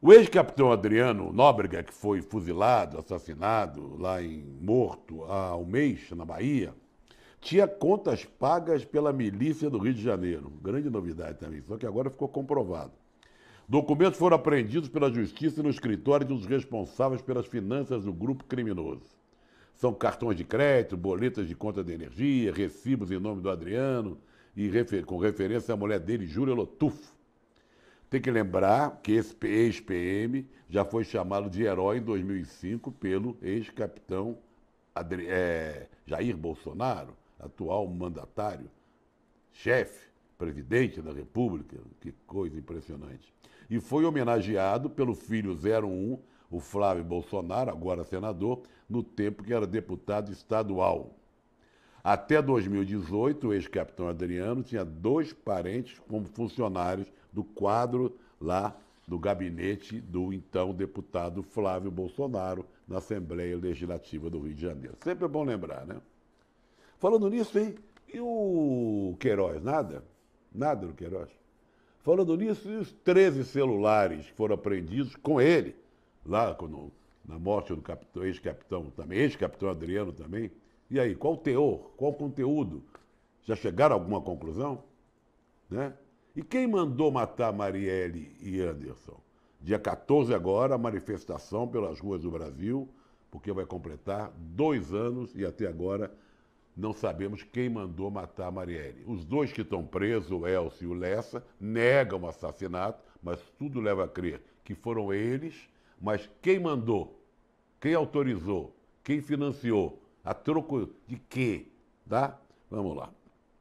O ex-capitão Adriano Nóbrega, que foi fuzilado, assassinado, lá em morto há um mês, na Bahia, tinha contas pagas pela milícia do Rio de Janeiro. Grande novidade também, só que agora ficou comprovado. Documentos foram apreendidos pela justiça no escritório dos responsáveis pelas finanças do grupo criminoso. São cartões de crédito, boletas de conta de energia, recibos em nome do Adriano e refer com referência à mulher dele, Júlia Lotufo tem que lembrar que esse ex-PM já foi chamado de herói em 2005 pelo ex-capitão é, Jair Bolsonaro, atual mandatário, chefe, presidente da República, que coisa impressionante. E foi homenageado pelo filho 01, o Flávio Bolsonaro, agora senador, no tempo que era deputado estadual. Até 2018, o ex-capitão Adriano tinha dois parentes como funcionários do quadro lá do gabinete do então deputado Flávio Bolsonaro na Assembleia Legislativa do Rio de Janeiro. Sempre é bom lembrar, né? Falando nisso, hein? E o Queiroz, nada? Nada do Queiroz. Falando nisso, e os 13 celulares que foram apreendidos com ele, lá quando, na morte do ex-capitão ex também, ex-capitão Adriano também, e aí, qual o teor? Qual o conteúdo? Já chegaram a alguma conclusão? Né? E quem mandou matar Marielle e Anderson? Dia 14 agora, manifestação pelas ruas do Brasil, porque vai completar dois anos e até agora não sabemos quem mandou matar Marielle. Os dois que estão presos, o Elcio e o Lessa, negam o assassinato, mas tudo leva a crer que foram eles, mas quem mandou, quem autorizou, quem financiou, a troco de quê? Tá? Vamos lá.